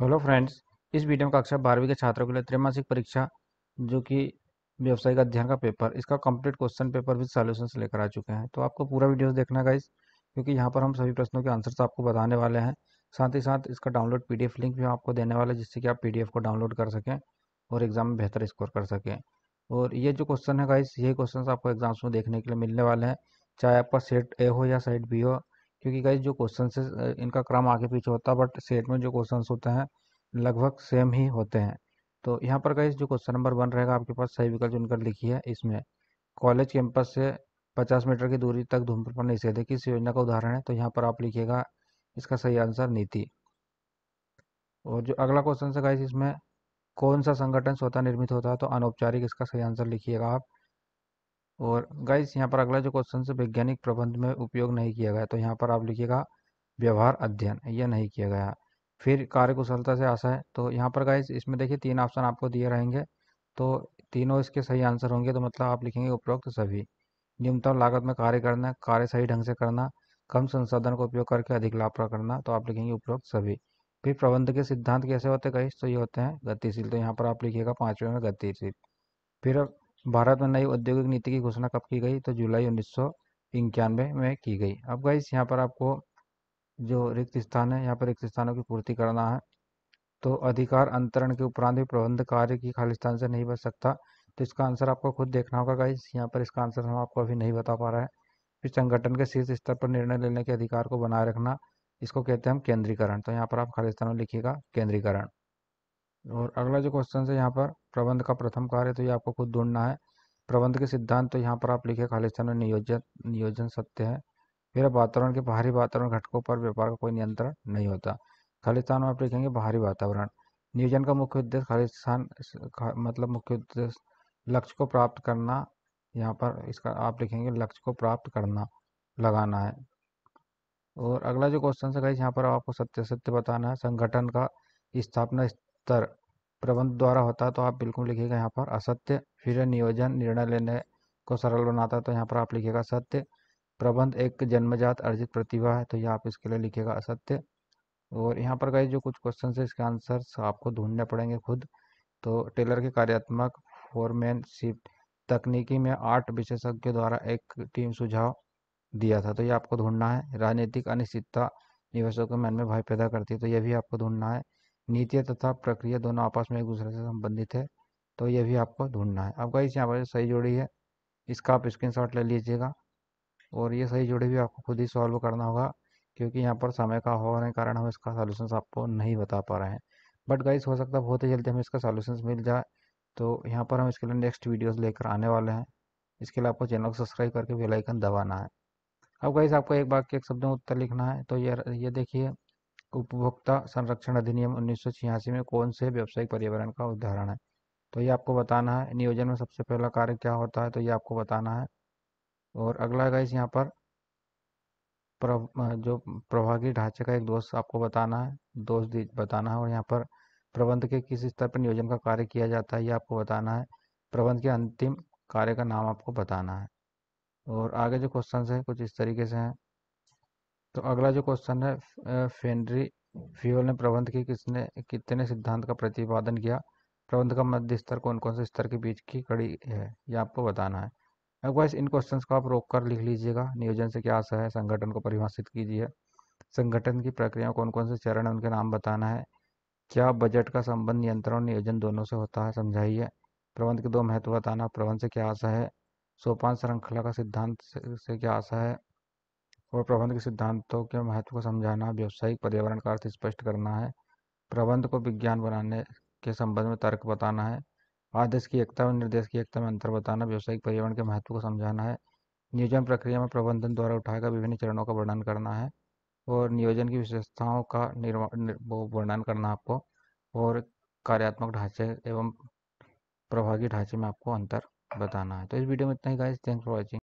hello friends इस video में कक्षा बारहवीं के छात्रों के लिए त्रैमासिक परीक्षा जो कि व्यावसायिक अध्ययन का पेपर इसका complete question paper with solutions लेकर आ चुके हैं तो आपको पूरा वीडियोस देखना गाइस क्योंकि यहाँ पर हम सभी प्रश्नों के आंसर्स आपको बताने वाले हैं साथ ही साथ इसका डाउनलोड पी लिंक भी हम आपको देने वाले जिससे कि आप पी को डाउनलोड कर सकें और एग्जाम में बेहतर स्कोर कर सकें और ये जो क्वेश्चन है गाइस यही क्वेश्चन आपको एग्जाम्स में देखने के लिए मिलने वाले हैं चाहे आपका सेट ए हो या सेट बी हो क्योंकि गाइज जो क्वेश्चन से इनका क्रम आगे पीछे होता है बट सेट में जो क्वेश्चन होते हैं लगभग सेम ही होते हैं तो यहाँ पर गाइज जो क्वेश्चन नंबर वन रहेगा आपके पास सही विकल्प चुनकर लिखी है इसमें कॉलेज कैंपस से 50 मीटर की दूरी तक धूम्रपान निषेध है किस योजना का उदाहरण है तो यहाँ पर आप लिखिएगा इसका सही आंसर नीति और जो अगला क्वेश्चन से गाइज इसमें कौन सा संगठन स्वतः निर्मित होता है तो अनौपचारिक इसका सही आंसर लिखिएगा आप और गाइस यहाँ पर अगला जो क्वेश्चन है वैज्ञानिक प्रबंध में उपयोग नहीं किया गया तो यहाँ पर आप लिखिएगा व्यवहार अध्ययन यह नहीं किया गया फिर कार्य कुशलता से आशा है तो यहाँ पर गाइस इसमें देखिए तीन ऑप्शन आपको दिए रहेंगे तो तीनों इसके सही आंसर होंगे तो मतलब आप लिखेंगे उपरोक्त सभी न्यूनतम लागत में कार्य करना कार्य सही ढंग से करना कम संसाधन का उपयोग करके अधिक लाभ करना तो आप लिखेंगे उपरोक्त सभी फिर प्रबंध के सिद्धांत कैसे होते हैं गाइस तो ये होते हैं गतिशील तो यहाँ पर आप लिखिएगा पाँचवें में गतिशील फिर भारत में नई औद्योगिक नीति की घोषणा कब की गई तो जुलाई उन्नीस में की गई अब गाइस यहाँ पर आपको जो रिक्त स्थान है यहाँ पर रिक्त स्थानों की पूर्ति करना है तो अधिकार अंतरण के उपरांत भी प्रबंध कार्य की खाली स्थान से नहीं बच सकता तो इसका आंसर आपको खुद देखना होगा गाइस यहाँ पर इसका आंसर हम आपको अभी नहीं बता पा रहे हैं फिर संगठन के शीर्ष स्तर पर निर्णय लेने के अधिकार को बनाए रखना इसको कहते हैं हम केंद्रीकरण तो यहाँ पर आप खाली स्थानों लिखिएगा केंद्रीकरण और अगला जो क्वेश्चन है यहाँ पर प्रबंध का प्रथम कार्य तो ये आपको खुद ढूंढना है प्रबंध के सिद्धांत तो यहाँ पर आप लिखे खालिस्तान में नियोजन नियोजन सत्य है फिर वातावरण के बाहरी वातावरण घटकों पर व्यापार का कोई नियंत्रण नहीं होता खालिस्तान में आप लिखेंगे बाहरी वातावरण नियोजन का मुख्य उद्देश्य खालिस्तान मतलब मुख्य उद्देश्य लक्ष्य को प्राप्त करना यहाँ पर इसका आप लिखेंगे लक्ष्य को प्राप्त करना लगाना है और अगला जो क्वेश्चन है यहाँ पर आपको सत्य सत्य बताना है संगठन का स्थापना स्तर प्रबंध द्वारा होता है तो आप बिल्कुल लिखिएगा यहाँ पर असत्य फिर नियोजन निर्णय लेने को सरल बनाता है तो यहाँ पर आप लिखिएगा सत्य प्रबंध एक जन्मजात अर्जित प्रतिभा है तो यह आप इसके लिए लिखिएगा असत्य और यहाँ पर गए जो कुछ क्वेश्चन है इसके आंसर आपको ढूंढने पड़ेंगे खुद तो टेलर के कार्यात्मक फोरमैनशिप तकनीकी में आठ विशेषज्ञ द्वारा एक टीम सुझाव दिया था तो ये आपको ढूंढना है राजनीतिक अनिश्चितता निवेशकों के मन में भय पैदा करती है तो ये भी आपको ढूंढना है नीति तथा प्रक्रिया दोनों आपस में एक दूसरे से संबंधित है तो ये भी आपको ढूंढना है अब गाइस यहाँ पर सही जोड़ी है इसका आप स्क्रीनशॉट ले लीजिएगा और ये सही जोड़ी भी आपको खुद ही सॉल्व करना होगा क्योंकि यहाँ पर समय का होने के कारण हम इसका सॉल्यूशंस आपको नहीं बता पा रहे हैं बट गाइस हो सकता है बहुत ही जल्दी हमें इसका सॉल्यूशंस मिल जाए तो यहाँ पर हम इसके लिए नेक्स्ट वीडियो लेकर आने वाले हैं इसके लिए आपको चैनल को सब्सक्राइब करके बेल आइकन दबाना है अब गाइस आपको एक बात के एक शब्द में उत्तर लिखना है तो ये ये देखिए उपभोक्ता संरक्षण अधिनियम उन्नीस में कौन से व्यावसायिक पर्यावरण का उदाहरण है तो ये आपको बताना है नियोजन में सबसे पहला कार्य क्या होता है तो ये आपको बताना है और अगला गाइस यहाँ पर जो प्रभागी ढांचे का एक दोष आपको बताना है दोष बताना है और यहाँ पर प्रबंध के किस स्तर पर नियोजन का कार्य किया जाता है ये आपको बताना है प्रबंध के अंतिम कार्य का नाम आपको बताना है और आगे जो क्वेश्चन है कुछ इस तरीके से हैं तो अगला जो क्वेश्चन है फेनरी फ्यूल ने प्रबंध की किसने कितने सिद्धांत का प्रतिपादन किया प्रबंध का मध्य स्तर कौन कौन से स्तर के बीच की कड़ी है यह आपको बताना है अगवाइस इन क्वेश्चंस को आप रोक कर लिख लीजिएगा नियोजन से क्या आशा है संगठन को परिभाषित कीजिए संगठन की प्रक्रिया कौन कौन से चरण है उनके नाम बताना है क्या बजट का संबंध नियंत्रण और नियोजन दोनों से होता है समझाइए प्रबंध के दो महत्व बताना प्रबंध से क्या आशा है सोपान श्रृंखला का सिद्धांत से क्या आशा है और प्रबंध के सिद्धांतों के महत्व को समझाना व्यावसायिक पर्यावरण का अर्थ स्पष्ट करना है प्रबंध को विज्ञान बनाने के संबंध में तर्क बताना है आदेश की एकता और निर्देश की एकता में अंतर बताना व्यावसायिक पर्यावरण के महत्व को समझाना है नियोजन प्रक्रिया में प्रबंधन द्वारा उठाए गए विभिन्न चरणों का वर्णन करना है और नियोजन की विशेषताओं का निर्माण वर्णन करना आपको और कार्यात्मक ढांचे एवं प्रभावी ढांचे में आपको अंतर बताना है तो इस वीडियो में इतना ही गाइस थैंक्स फॉर वॉचिंग